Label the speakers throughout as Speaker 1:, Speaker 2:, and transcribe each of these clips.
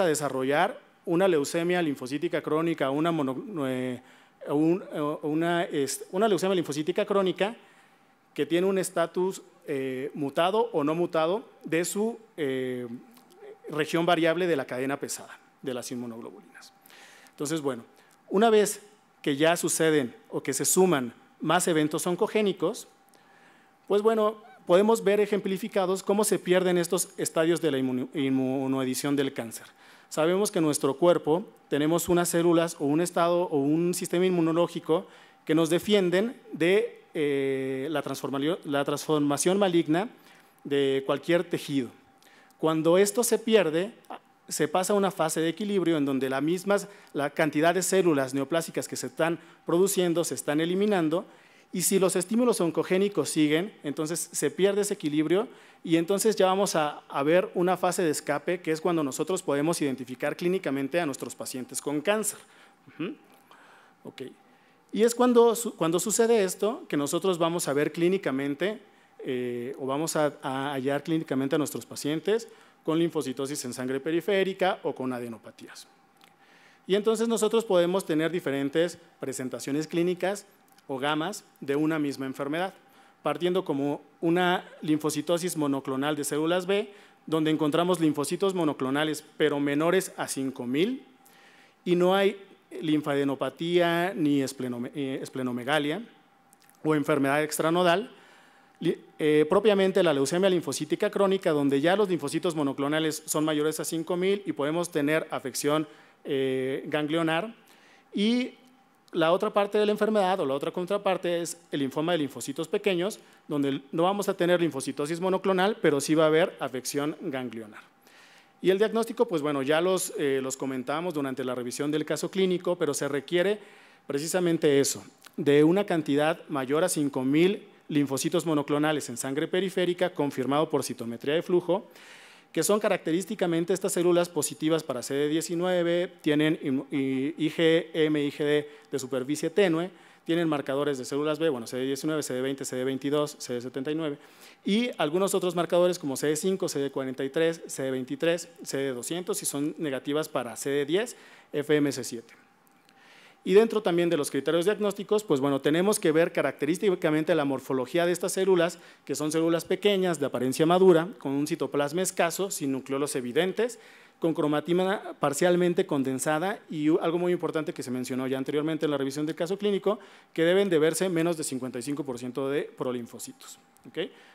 Speaker 1: a desarrollar una leucemia linfocítica crónica, una, eh, eh, una, leucemia linfocítica crónica que tiene un estatus eh, mutado o no mutado de su región variable de la cadena pesada de las inmunoglobulinas. Entonces, bueno, una vez que ya suceden o que se suman más eventos oncogénicos, pues bueno, podemos ver ejemplificados cómo se pierden estos estadios de la inmunoedición del cáncer. Sabemos que en nuestro cuerpo tenemos unas células o un estado o un sistema inmunológico que nos defienden de eh, la, transformación, maligna de cualquier tejido. Cuando esto se pierde, se pasa a una fase de equilibrio en donde la, misma, la cantidad de células neoplásicas que se están produciendo se están eliminando y si los estímulos oncogénicos siguen, entonces se pierde ese equilibrio y entonces ya vamos a, ver una fase de escape, que es cuando nosotros podemos identificar clínicamente a nuestros pacientes con cáncer. okay. Y es cuando, sucede esto que nosotros vamos a ver clínicamente eh, o vamos a, a hallar clínicamente a nuestros pacientes con linfocitosis en sangre periférica o con adenopatías. Y entonces nosotros podemos tener diferentes presentaciones clínicas gamas de una misma enfermedad, partiendo como una linfocitosis monoclonal de células B, donde encontramos linfocitos monoclonales, pero menores a 5000, y no hay linfadenopatía ni eh, esplenomegalia o enfermedad extranodal, eh, propiamente la leucemia linfocítica crónica, donde ya los linfocitos monoclonales son mayores a 5000 y podemos tener afección eh, ganglionar, y la otra parte de la enfermedad o la otra contraparte es el linfoma de linfocitos pequeños, donde no vamos a tener linfocitosis monoclonal, pero sí va a haber afección ganglionar. Y el diagnóstico, pues bueno, ya los, eh, comentamos comentábamos durante la revisión del caso clínico, pero se requiere precisamente eso, de una cantidad mayor a 5.000 linfocitos monoclonales en sangre periférica confirmado por citometría de flujo, que son característicamente estas células positivas para CD19, tienen IgM, IgD de superficie tenue, tienen marcadores de células B, bueno, CD19, CD20, CD22, CD79, y algunos otros marcadores como CD5, CD43, CD23, CD200, y son negativas para CD10, FMC7. Y dentro también de los criterios diagnósticos, pues bueno, tenemos que ver característicamente la morfología de estas células, que son células pequeñas, de apariencia madura, con un citoplasma escaso, sin nucleolos evidentes, con cromatina parcialmente condensada y algo muy importante que se mencionó ya anteriormente en la revisión del caso clínico, que deben de verse menos de 55% de prolinfocitos.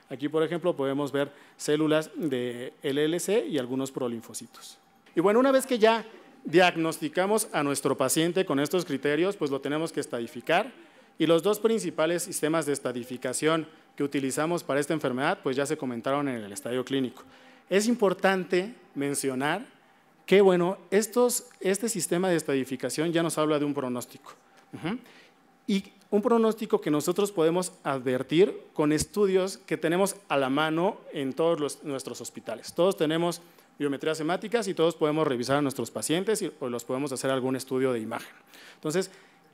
Speaker 1: Aquí, por ejemplo, podemos ver células de LLC y algunos prolinfocitos. Y bueno, una vez que ya diagnosticamos a nuestro paciente con estos criterios, pues lo tenemos que estadificar. Y los dos principales sistemas de estadificación que utilizamos para esta enfermedad, pues ya se comentaron en el estadio clínico. Es importante mencionar que, bueno, estos, este sistema de estadificación ya nos habla de un pronóstico. Y un pronóstico que nosotros podemos advertir con estudios que tenemos a la mano en todos nuestros hospitales. Todos tenemos biometrías hemáticas y todos podemos revisar a nuestros pacientes o los podemos hacer algún estudio de imagen. Entonces,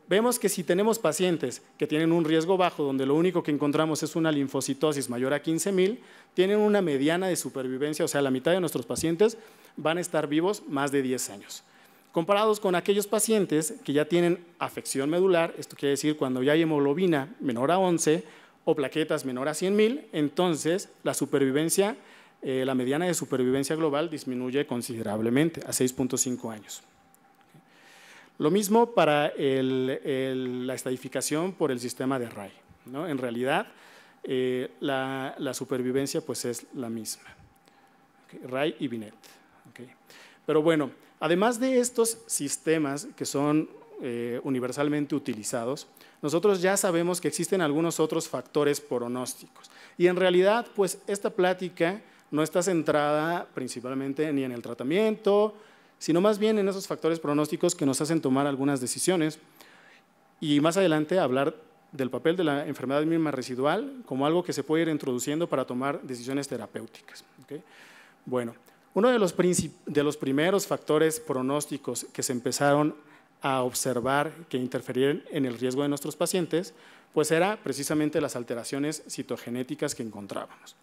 Speaker 1: vemos que si tenemos pacientes que tienen un riesgo bajo, donde lo único que encontramos es una linfocitosis mayor a 15.000, tienen una mediana de supervivencia, o sea, la mitad de nuestros pacientes van a estar vivos más de 10 años. Comparados con aquellos pacientes que ya tienen afección medular, esto quiere decir cuando ya hay hemoglobina menor a 11 o plaquetas menor a 100.000, entonces la supervivencia eh, la mediana de supervivencia global disminuye considerablemente a 6.5 años. Lo mismo para la estadificación por el sistema de RAI. En realidad, eh, la, supervivencia pues, es la misma. Ray RAI y BINET. Pero bueno, además de estos sistemas que son eh, universalmente utilizados, nosotros ya sabemos que existen algunos otros factores pronósticos. Y en realidad, pues esta plática no está centrada principalmente ni en el tratamiento, sino más bien en esos factores pronósticos que nos hacen tomar algunas decisiones. Y más adelante hablar del papel de la enfermedad misma residual como algo que se puede ir introduciendo para tomar decisiones terapéuticas. Bueno, uno de los, de los primeros factores pronósticos que se empezaron a observar que interferían en el riesgo de nuestros pacientes, pues era precisamente las alteraciones citogenéticas que encontrábamos.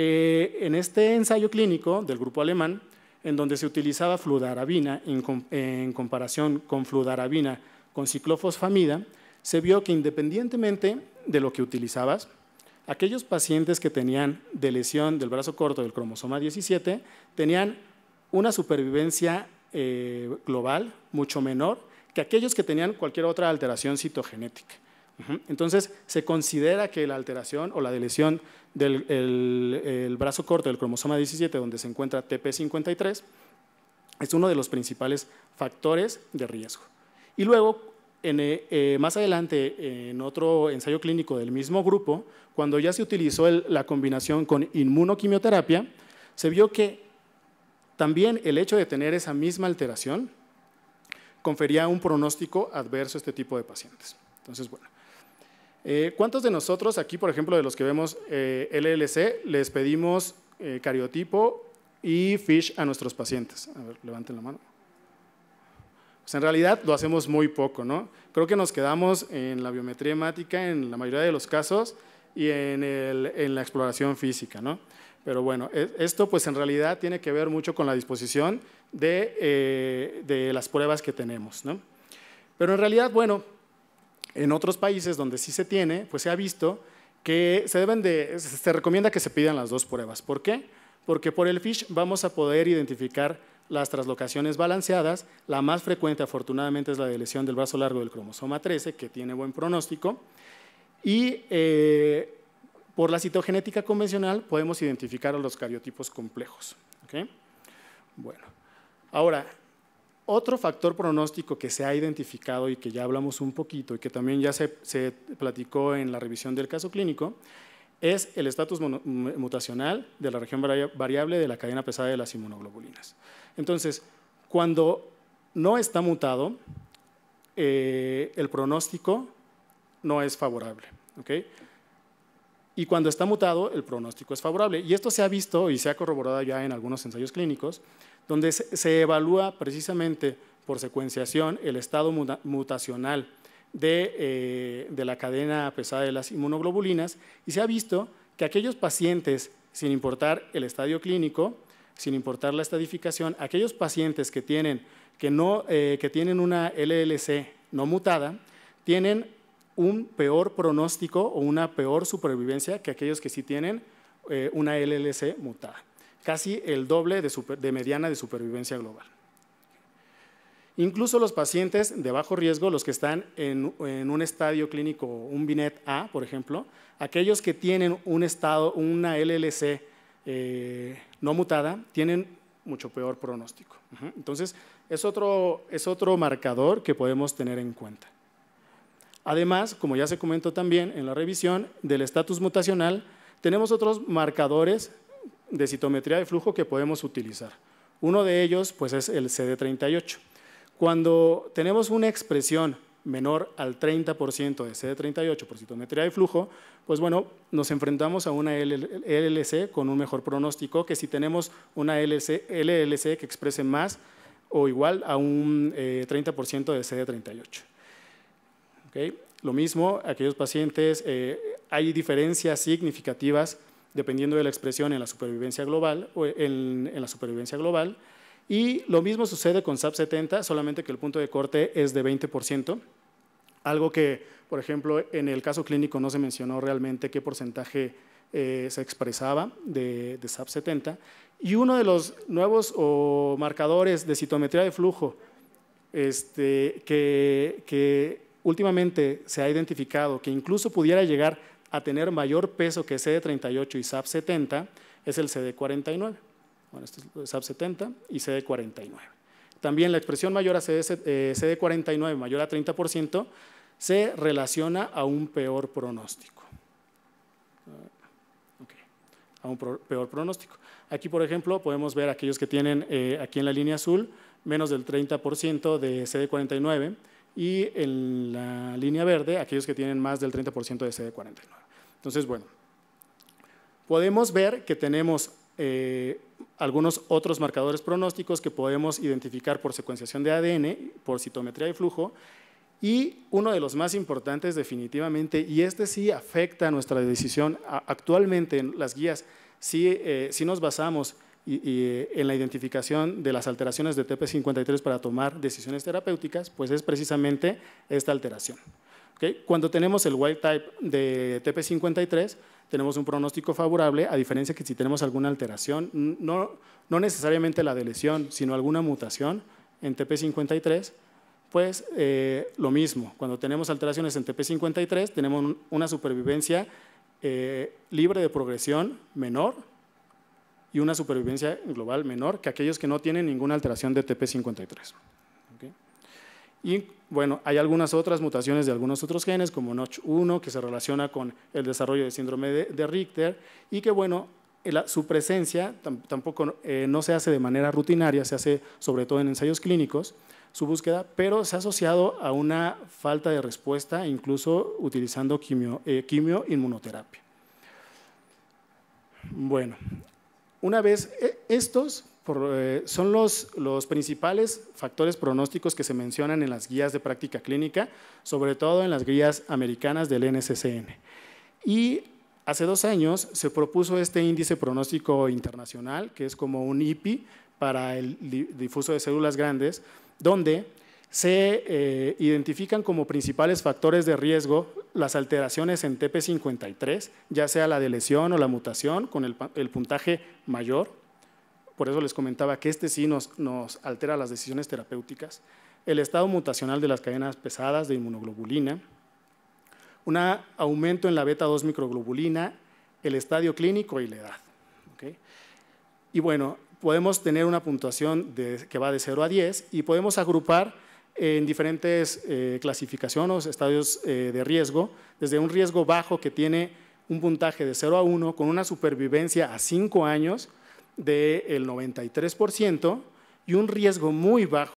Speaker 1: Eh, en este ensayo clínico del grupo alemán, en donde se utilizaba fludarabina en, en comparación con fludarabina con ciclofosfamida, se vio que independientemente de lo que utilizabas, aquellos pacientes que tenían de lesión del brazo corto del cromosoma 17 tenían una supervivencia eh, global mucho menor que aquellos que tenían cualquier otra alteración citogenética. Entonces, se considera que la alteración o la deleción del brazo corto del cromosoma 17, donde se encuentra TP53, es uno de los principales factores de riesgo. Y luego, eh, eh, más adelante, en otro ensayo clínico del mismo grupo, cuando ya se utilizó la combinación con inmunoquimioterapia, se vio que también el hecho de tener esa misma alteración confería un pronóstico adverso a este tipo de pacientes. Entonces, bueno, eh, ¿Cuántos de nosotros aquí, por ejemplo, de los que vemos eh, LLC, les pedimos eh, cariotipo y fish a nuestros pacientes? A ver, levanten la mano. Pues en realidad lo hacemos muy poco, ¿no? Creo que nos quedamos en la biometría hemática en la mayoría de los casos y en, la exploración física, ¿no? Pero bueno, e, esto pues en realidad tiene que ver mucho con la disposición de, de las pruebas que tenemos, ¿no? Pero en realidad, bueno, en otros países donde sí se tiene, pues se ha visto que se deben de, se recomienda que se pidan las dos pruebas. ¿Por qué? Porque por el FISH vamos a poder identificar las traslocaciones balanceadas. La más frecuente, afortunadamente, es la de lesión del brazo largo del cromosoma 13, que tiene buen pronóstico. Y eh, por la citogenética convencional podemos identificar a los cariotipos complejos. Bueno, ahora, otro factor pronóstico que se ha identificado y que ya hablamos un poquito y que también ya se, platicó en la revisión del caso clínico es el estatus mutacional de la región variable de la cadena pesada de las inmunoglobulinas. Entonces, cuando no está mutado, eh, el pronóstico no es favorable y cuando está mutado el pronóstico es favorable. Y esto se ha visto y se ha corroborado ya en algunos ensayos clínicos, donde se evalúa precisamente por secuenciación el estado mutacional eh, de, la cadena pesada de las inmunoglobulinas y se ha visto que aquellos pacientes, sin importar el estadio clínico, sin importar la estadificación, aquellos pacientes que tienen, que no, eh, que tienen una LLC no mutada, tienen un peor pronóstico o una peor supervivencia que aquellos que sí tienen eh, una LLC mutada, casi el doble de, mediana de supervivencia global. Incluso los pacientes de bajo riesgo, los que están en, un estadio clínico, un BINET A, por ejemplo, aquellos que tienen un estado, una LLC eh, no mutada, tienen mucho peor pronóstico. Entonces, es otro marcador que podemos tener en cuenta. Además, como ya se comentó también en la revisión del estatus mutacional, tenemos otros marcadores de citometría de flujo que podemos utilizar. Uno de ellos pues, es el CD38. Cuando tenemos una expresión menor al 30% de CD38 por citometría de flujo, pues bueno, nos enfrentamos a una LLC con un mejor pronóstico que si tenemos una LLC, que exprese más o igual a un 30% eh, de CD38. Lo mismo, aquellos pacientes, eh, hay diferencias significativas dependiendo de la expresión en la supervivencia global o en, la supervivencia global. Y lo mismo sucede con SAP70, solamente que el punto de corte es de 20%, algo que, por ejemplo, en el caso clínico no se mencionó realmente qué porcentaje eh, se expresaba de, SAP70. Y uno de los nuevos marcadores de citometría de flujo este, que, que últimamente se ha identificado que incluso pudiera llegar a tener mayor peso que CD38 y SAP70 es el CD49. Bueno, esto es SAP70 y CD49. También la expresión mayor a CD, eh, 49 mayor a 30% se relaciona a un peor pronóstico. Ah, a un peor pronóstico. Aquí, por ejemplo, podemos ver aquellos que tienen eh, aquí en la línea azul menos del 30% de CD49 y en la línea verde aquellos que tienen más del 30% de CD49. Entonces, bueno, podemos ver que tenemos eh, algunos otros marcadores pronósticos que podemos identificar por secuenciación de ADN, por citometría de flujo, y uno de los más importantes definitivamente, y este sí afecta nuestra decisión, actualmente en las guías, si, eh, si nos basamos y, eh, en la identificación de las alteraciones de TP53 para tomar decisiones terapéuticas, pues es precisamente esta alteración. Cuando tenemos el wild type de TP53, tenemos un pronóstico favorable, a diferencia que si tenemos alguna alteración, no, necesariamente la de sino alguna mutación en TP53, pues eh, lo mismo, cuando tenemos alteraciones en TP53, tenemos una supervivencia eh, libre de progresión menor y una supervivencia global menor que aquellos que no tienen ninguna alteración de TP53. Y bueno, hay algunas otras mutaciones de algunos otros genes, como noch 1 que se relaciona con el desarrollo del síndrome de, Richter, y que bueno, eh, su presencia tampoco eh, no se hace de manera rutinaria, se hace sobre todo en ensayos clínicos, su búsqueda, pero se ha asociado a una falta de respuesta, incluso utilizando quimio, eh, quimioinmunoterapia. Bueno, una vez, eh, estos eh, son los, principales factores pronósticos que se mencionan en las guías de práctica clínica, sobre todo en las guías americanas del NSCN. Y hace dos años se propuso este índice pronóstico internacional, que es como un IPI para el difuso de células grandes, donde se eh, identifican como principales factores de riesgo las alteraciones en TP53, ya sea la de lesión o la mutación, con el, puntaje mayor. Por eso les comentaba que este sí nos, altera las decisiones terapéuticas. El estado mutacional de las cadenas pesadas de inmunoglobulina, un aumento en la beta-2 microglobulina, el estadio clínico y la edad. Y bueno, podemos tener una puntuación que va de 0 a 10 y podemos agrupar en diferentes eh, clasificaciones, estadios eh, de riesgo, desde un riesgo bajo que tiene un puntaje de 0 a 1 con una supervivencia a 5 años del 93% y un riesgo muy bajo